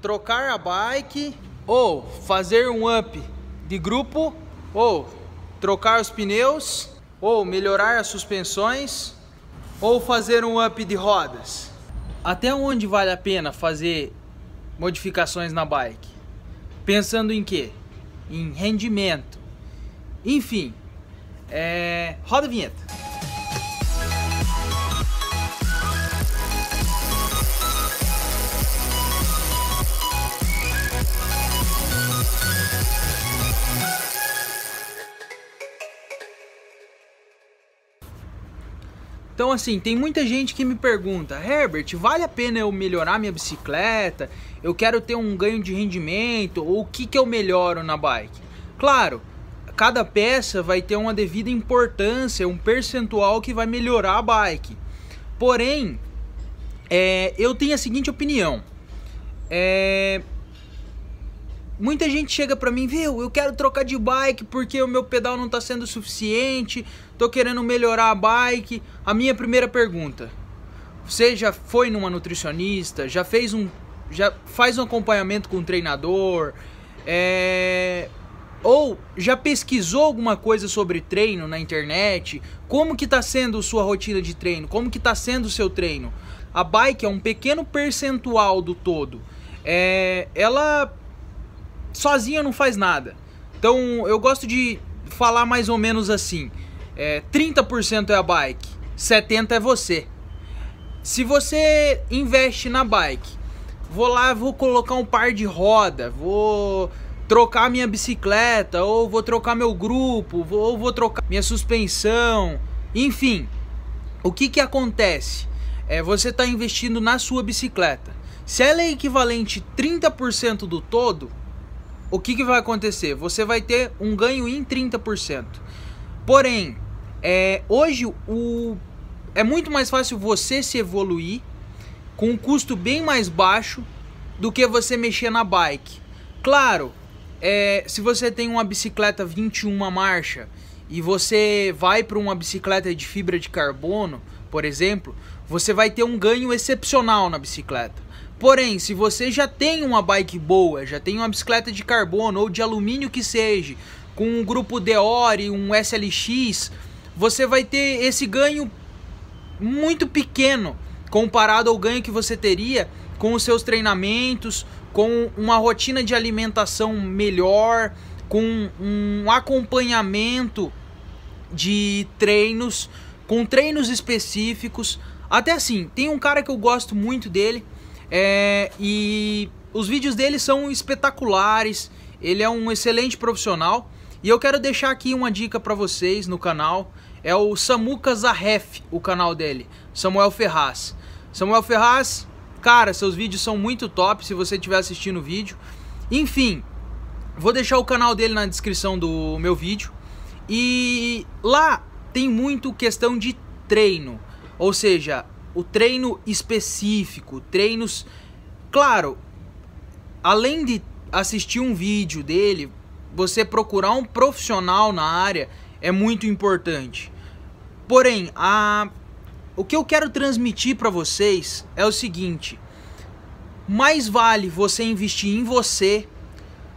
trocar a bike ou fazer um up de grupo ou trocar os pneus ou melhorar as suspensões ou fazer um up de rodas. Até onde vale a pena fazer modificações na bike? Pensando em quê? Em rendimento. Enfim, é... roda a vinheta. Então, assim, tem muita gente que me pergunta: Herbert, vale a pena eu melhorar minha bicicleta? Eu quero ter um ganho de rendimento? Ou o que, que eu melhoro na bike? Claro, cada peça vai ter uma devida importância, um percentual que vai melhorar a bike. Porém, é, eu tenho a seguinte opinião: é, Muita gente chega pra mim, viu, eu quero trocar de bike porque o meu pedal não tá sendo suficiente, tô querendo melhorar a bike. A minha primeira pergunta, você já foi numa nutricionista, já fez um, já faz um acompanhamento com um treinador, é... ou já pesquisou alguma coisa sobre treino na internet? Como que está sendo sua rotina de treino? Como que está sendo o seu treino? A bike é um pequeno percentual do todo. É... Ela sozinha não faz nada. Então eu gosto de falar mais ou menos assim: é, 30% é a bike, 70% é você. Se você investe na bike, vou lá, vou colocar um par de roda, vou trocar minha bicicleta, ou vou trocar meu grupo, vou, ou vou trocar minha suspensão, enfim. O que que acontece? É, você está investindo na sua bicicleta. Se ela é equivalente 30% do todo, o que, que vai acontecer? Você vai ter um ganho em 30%. Porém, é, hoje o, é muito mais fácil você se evoluir com um custo bem mais baixo do que você mexer na bike. Claro, é, se você tem uma bicicleta 21 marcha e você vai para uma bicicleta de fibra de carbono, por exemplo, você vai ter um ganho excepcional na bicicleta. Porém, se você já tem uma bike boa, já tem uma bicicleta de carbono ou de alumínio que seja, com um grupo Deore, um SLX, você vai ter esse ganho muito pequeno comparado ao ganho que você teria com os seus treinamentos, com uma rotina de alimentação melhor, com um acompanhamento de treinos, com treinos específicos. Até assim, tem um cara que eu gosto muito dele, é, e os vídeos dele são espetaculares, ele é um excelente profissional. E eu quero deixar aqui uma dica para vocês no canal, é o Samuca Zarref, o canal dele, Samuel Ferraz. Samuel Ferraz, cara, seus vídeos são muito top se você estiver assistindo o vídeo. Enfim, vou deixar o canal dele na descrição do meu vídeo. E lá tem muito questão de treino, ou seja, o treino específico, treinos. Claro, além de assistir um vídeo dele, você procurar um profissional na área é muito importante. Porém, a... o que eu quero transmitir para vocês é o seguinte: mais vale você investir em você,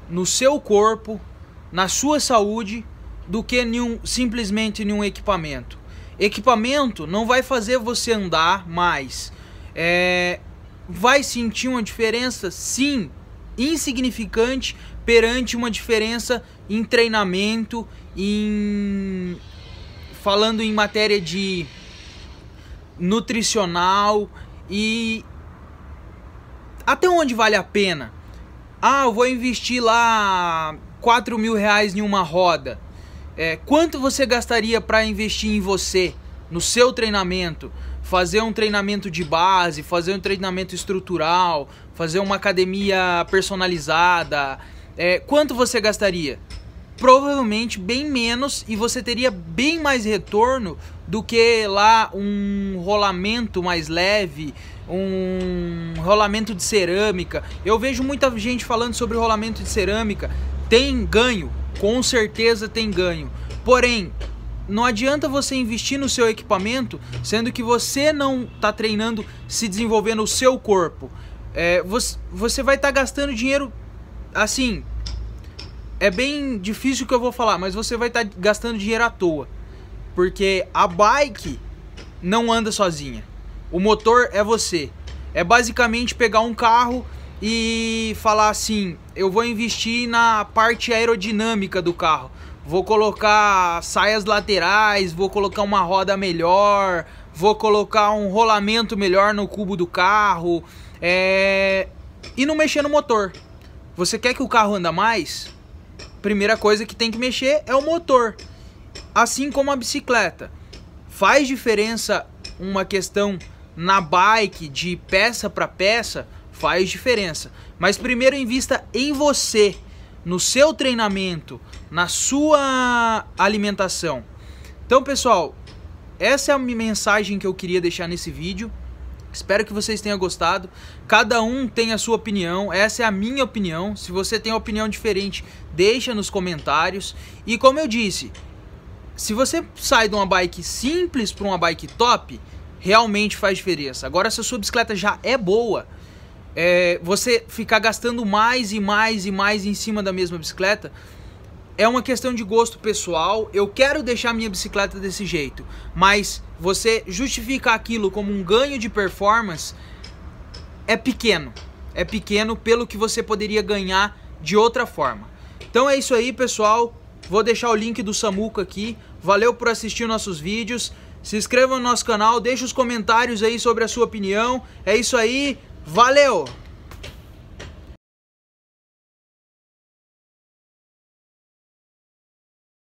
no seu corpo, na sua saúde, do que em um, simplesmente em um equipamento. Equipamento não vai fazer você andar mais. É, vai sentir uma diferença? Sim, insignificante perante uma diferença em treinamento, em falando em matéria de nutricional e até onde vale a pena. Ah, eu vou investir lá 4 mil reais em uma roda é, quanto você gastaria para investir em você, no seu treinamento? Fazer um treinamento de base, fazer um treinamento estrutural, fazer uma academia personalizada? É, quanto você gastaria? Provavelmente bem menos e você teria bem mais retorno do que lá um rolamento mais leve, um rolamento de cerâmica. Eu vejo muita gente falando sobre rolamento de cerâmica. Tem ganho, com certeza tem ganho. Porém, não adianta você investir no seu equipamento sendo que você não está treinando, se desenvolvendo o seu corpo. É, você, você vai estar tá gastando dinheiro assim. É bem difícil o que eu vou falar, mas você vai estar tá gastando dinheiro à toa. Porque a bike não anda sozinha. O motor é você. É basicamente pegar um carro e falar assim: eu vou investir na parte aerodinâmica do carro. Vou colocar saias laterais, vou colocar uma roda melhor, vou colocar um rolamento melhor no cubo do carro. É... E não mexer no motor. Você quer que o carro anda mais? Primeira coisa que tem que mexer é o motor. Assim como a bicicleta. Faz diferença uma questão na bike de peça para peça? faz diferença. Mas primeiro invista em você, no seu treinamento, na sua alimentação. Então, pessoal, essa é a mensagem que eu queria deixar nesse vídeo. Espero que vocês tenham gostado. Cada um tem a sua opinião, essa é a minha opinião. Se você tem opinião diferente, deixa nos comentários. E como eu disse, se você sai de uma bike simples para uma bike top, realmente faz diferença. Agora, se a sua bicicleta já é boa, é, você ficar gastando mais e mais e mais em cima da mesma bicicleta é uma questão de gosto pessoal. Eu quero deixar minha bicicleta desse jeito, mas você justificar aquilo como um ganho de performance é pequeno. É pequeno pelo que você poderia ganhar de outra forma. Então é isso aí, pessoal. Vou deixar o link do Samuco aqui. Valeu por assistir nossos vídeos. Se inscreva no nosso canal, deixe os comentários aí sobre a sua opinião. É isso aí. Valeu!